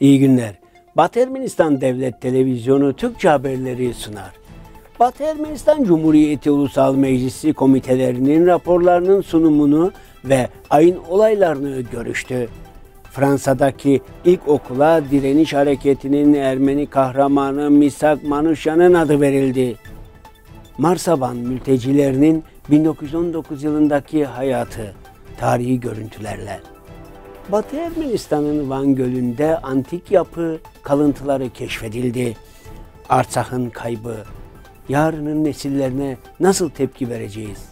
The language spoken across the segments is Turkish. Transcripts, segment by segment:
İyi günler. Batı Ermenistan Devlet Televizyonu Türkçe haberleri sunar. Batı Ermenistan Cumhuriyeti Ulusal Meclisi komitelerinin raporlarının sunumunu ve ayın olaylarını görüştü. Fransa'daki ilk okula direniş hareketinin Ermeni kahramanı Misak Manuşyan'ın adı verildi. Marsaban mültecilerinin 1919 yılındaki hayatı, tarihi görüntülerle. Batı Ermenistan'ın Van Gölü'nde antik yapı kalıntıları keşfedildi. Artsak'ın kaybı, yarının nesillerine nasıl tepki vereceğiz?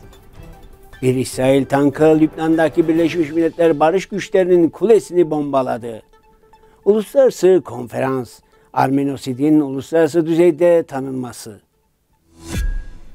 Bir İsrail tankı Lübnan'daki Birleşmiş Milletler Barış Güçlerinin kulesini bombaladı. Uluslararası konferans, Armenosid'in uluslararası düzeyde tanınması.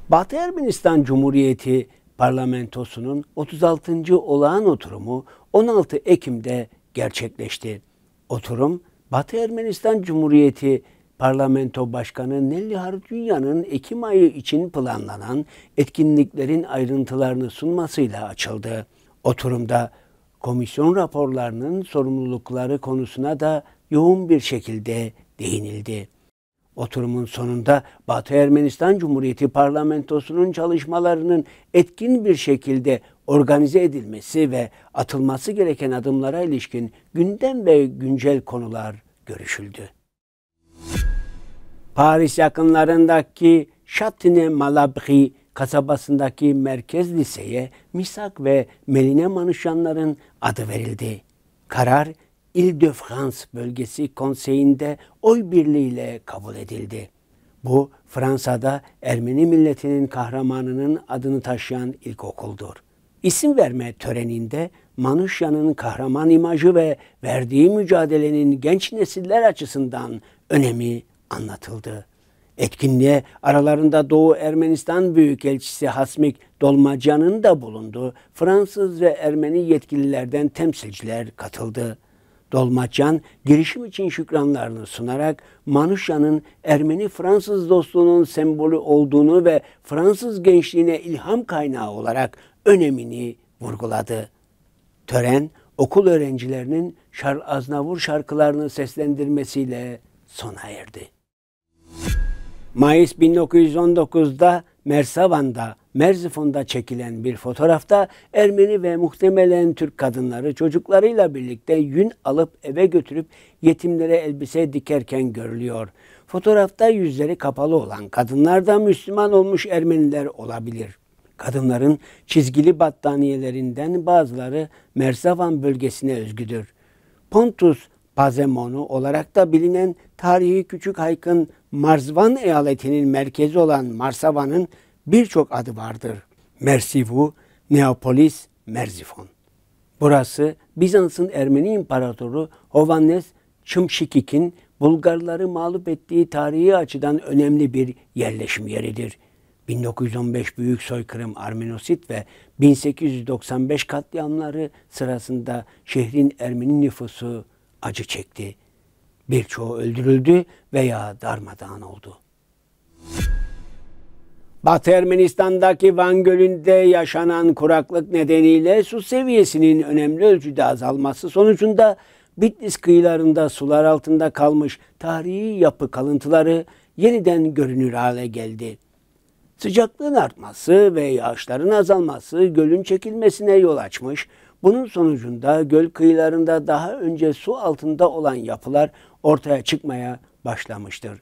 Batı Ermenistan Cumhuriyeti Parlamentosu'nun 36. olağan oturumu 16 Ekim'de gerçekleşti. Oturum Batı Ermenistan Cumhuriyeti Parlamento Başkanı Nelly Harutyunyan'ın Ekim ayı için planlanan etkinliklerin ayrıntılarını sunmasıyla açıldı. Oturumda komisyon raporlarının sorumlulukları konusuna da yoğun bir şekilde değinildi. Oturumun sonunda Batı Ermenistan Cumhuriyeti parlamentosunun çalışmalarının etkin bir şekilde organize edilmesi ve atılması gereken adımlara ilişkin gündem ve güncel konular görüşüldü. Paris yakınlarındaki Châtine Malabry kasabasındaki merkez liseye Misak ve Meline Manuşanların adı verildi. Karar ile-de-France bölgesi konseyinde oy birliğiyle kabul edildi. Bu Fransa'da Ermeni milletinin kahramanının adını taşıyan ilkokuldur. İsim verme töreninde Manuşya'nın kahraman imajı ve verdiği mücadelenin genç nesiller açısından önemi anlatıldı. Etkinliğe aralarında Doğu Ermenistan Büyükelçisi Hasmik Dolmacan'ın da bulunduğu Fransız ve Ermeni yetkililerden temsilciler katıldı. Dolmaçan girişim için şükranlarını sunarak Manuşa'nın Ermeni-Fransız dostluğunun sembolü olduğunu ve Fransız gençliğine ilham kaynağı olarak önemini vurguladı. Tören okul öğrencilerinin Charles Aznavur şarkılarını seslendirmesiyle sona erdi. Mayıs 1919'da Mersavan'da Merzifon'da çekilen bir fotoğrafta Ermeni ve muhtemelen Türk kadınları çocuklarıyla birlikte yün alıp eve götürüp yetimlere elbise dikerken görülüyor. Fotoğrafta yüzleri kapalı olan kadınlar da Müslüman olmuş Ermeniler olabilir. Kadınların çizgili battaniyelerinden bazıları Merzavan bölgesine özgüdür. Pontus Pazemonu olarak da bilinen tarihi küçük haykın Marzvan eyaletinin merkezi olan Marsavan'ın birçok adı vardır. Mersivu, Neapolis, Merzifon. Burası Bizans'ın Ermeni İmparatoru Hovannes Çımşikik'in Bulgarları mağlup ettiği tarihi açıdan önemli bir yerleşim yeridir. 1915 Büyük Soykırım Armenosit ve 1895 katliamları sırasında şehrin Ermeni nüfusu acı çekti. Birçoğu öldürüldü veya darmadağın oldu. Batı Ermenistan'daki Van Gölü'nde yaşanan kuraklık nedeniyle su seviyesinin önemli ölçüde azalması sonucunda Bitlis kıyılarında sular altında kalmış tarihi yapı kalıntıları yeniden görünür hale geldi. Sıcaklığın artması ve yağışların azalması gölün çekilmesine yol açmış, bunun sonucunda göl kıyılarında daha önce su altında olan yapılar ortaya çıkmaya başlamıştır.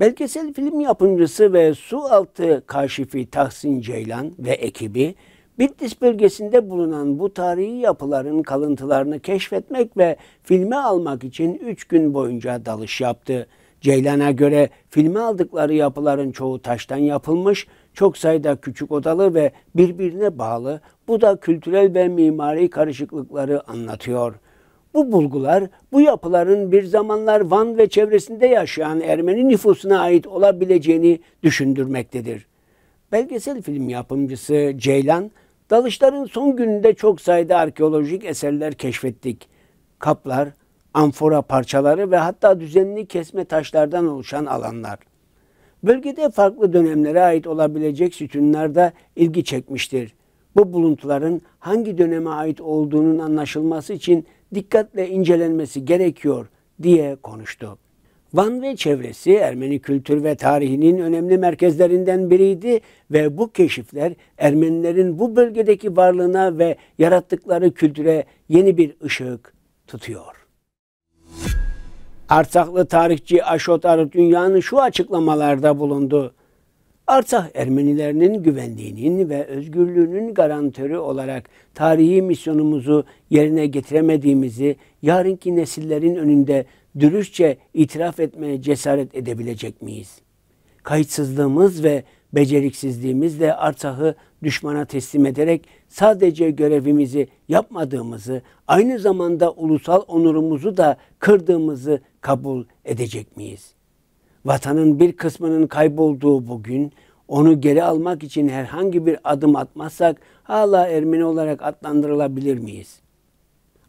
Belgesel film yapımcısı ve su altı kaşifi Tahsin Ceylan ve ekibi Bitlis bölgesinde bulunan bu tarihi yapıların kalıntılarını keşfetmek ve filme almak için 3 gün boyunca dalış yaptı. Ceylan'a göre filme aldıkları yapıların çoğu taştan yapılmış, çok sayıda küçük odalı ve birbirine bağlı bu da kültürel ve mimari karışıklıkları anlatıyor. Bu bulgular bu yapıların bir zamanlar Van ve çevresinde yaşayan Ermeni nüfusuna ait olabileceğini düşündürmektedir. Belgesel film yapımcısı Ceylan, dalışların son gününde çok sayıda arkeolojik eserler keşfettik. Kaplar, amfora parçaları ve hatta düzenli kesme taşlardan oluşan alanlar. Bölgede farklı dönemlere ait olabilecek sütunlar da ilgi çekmiştir. Bu buluntuların hangi döneme ait olduğunun anlaşılması için dikkatle incelenmesi gerekiyor diye konuştu. Van ve çevresi Ermeni kültür ve tarihinin önemli merkezlerinden biriydi ve bu keşifler Ermenilerin bu bölgedeki varlığına ve yarattıkları kültüre yeni bir ışık tutuyor. Artsaklı tarihçi Aşot Arı Dünya'nın şu açıklamalarda bulundu. Artsah Ermenilerinin güvenliğinin ve özgürlüğünün garantörü olarak tarihi misyonumuzu yerine getiremediğimizi yarınki nesillerin önünde dürüstçe itiraf etmeye cesaret edebilecek miyiz? Kayıtsızlığımız ve beceriksizliğimizle Artsah'ı düşmana teslim ederek sadece görevimizi yapmadığımızı, aynı zamanda ulusal onurumuzu da kırdığımızı kabul edecek miyiz?'' vatanın bir kısmının kaybolduğu bugün onu geri almak için herhangi bir adım atmazsak hala Ermeni olarak adlandırılabilir miyiz?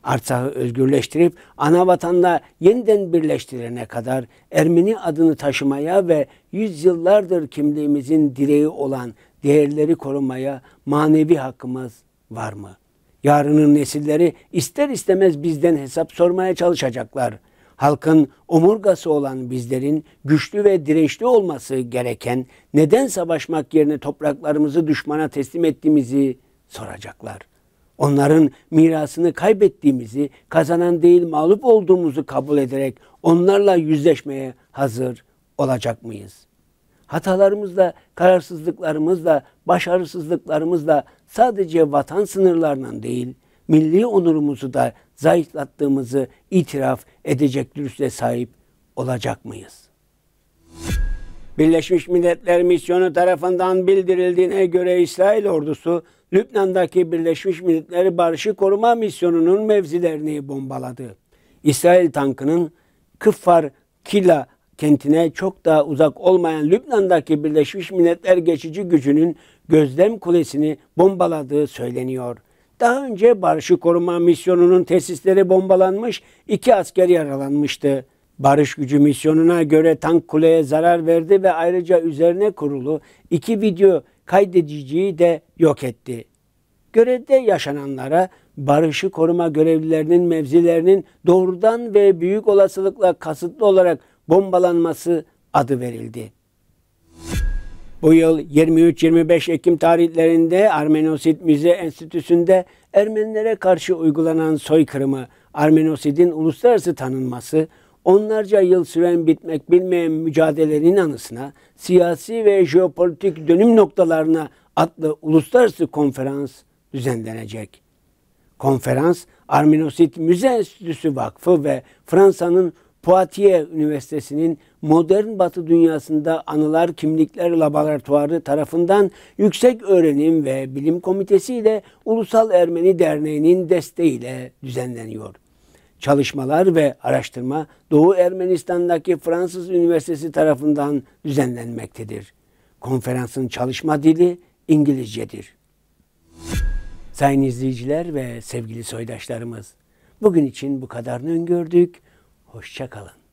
Artsak'ı özgürleştirip ana vatanda yeniden birleştirene kadar Ermeni adını taşımaya ve yüzyıllardır kimliğimizin direği olan değerleri korumaya manevi hakkımız var mı? Yarının nesilleri ister istemez bizden hesap sormaya çalışacaklar.'' halkın omurgası olan bizlerin güçlü ve dirençli olması gereken neden savaşmak yerine topraklarımızı düşmana teslim ettiğimizi soracaklar. Onların mirasını kaybettiğimizi, kazanan değil mağlup olduğumuzu kabul ederek onlarla yüzleşmeye hazır olacak mıyız? Hatalarımızla, kararsızlıklarımızla, başarısızlıklarımızla sadece vatan sınırlarından değil, milli onurumuzu da zayıflattığımızı itiraf edecek dürüstle sahip olacak mıyız? Birleşmiş Milletler misyonu tarafından bildirildiğine göre İsrail ordusu Lübnan'daki Birleşmiş Milletler Barışı Koruma Misyonu'nun mevzilerini bombaladı. İsrail tankının Kıffar Kila kentine çok daha uzak olmayan Lübnan'daki Birleşmiş Milletler geçici gücünün gözlem kulesini bombaladığı söyleniyor. Daha önce barışı koruma misyonunun tesisleri bombalanmış, iki asker yaralanmıştı. Barış gücü misyonuna göre tank kuleye zarar verdi ve ayrıca üzerine kurulu iki video kaydediciyi de yok etti. Görevde yaşananlara barışı koruma görevlilerinin mevzilerinin doğrudan ve büyük olasılıkla kasıtlı olarak bombalanması adı verildi. O yıl 23-25 Ekim tarihlerinde Armenosit Müze Enstitüsü'nde Ermenilere karşı uygulanan soykırımı, Armenosit'in uluslararası tanınması, onlarca yıl süren bitmek bilmeyen mücadelenin anısına, siyasi ve jeopolitik dönüm noktalarına adlı uluslararası konferans düzenlenecek. Konferans, Armenosit Müze Enstitüsü Vakfı ve Fransa'nın Poitiers Üniversitesi'nin modern batı dünyasında anılar kimlikler laboratuvarı tarafından Yüksek Öğrenim ve Bilim Komitesi ile Ulusal Ermeni Derneği'nin desteğiyle düzenleniyor. Çalışmalar ve araştırma Doğu Ermenistan'daki Fransız Üniversitesi tarafından düzenlenmektedir. Konferansın çalışma dili İngilizcedir. Sayın izleyiciler ve sevgili soydaşlarımız, bugün için bu kadarını öngördük. Hoşçakalın.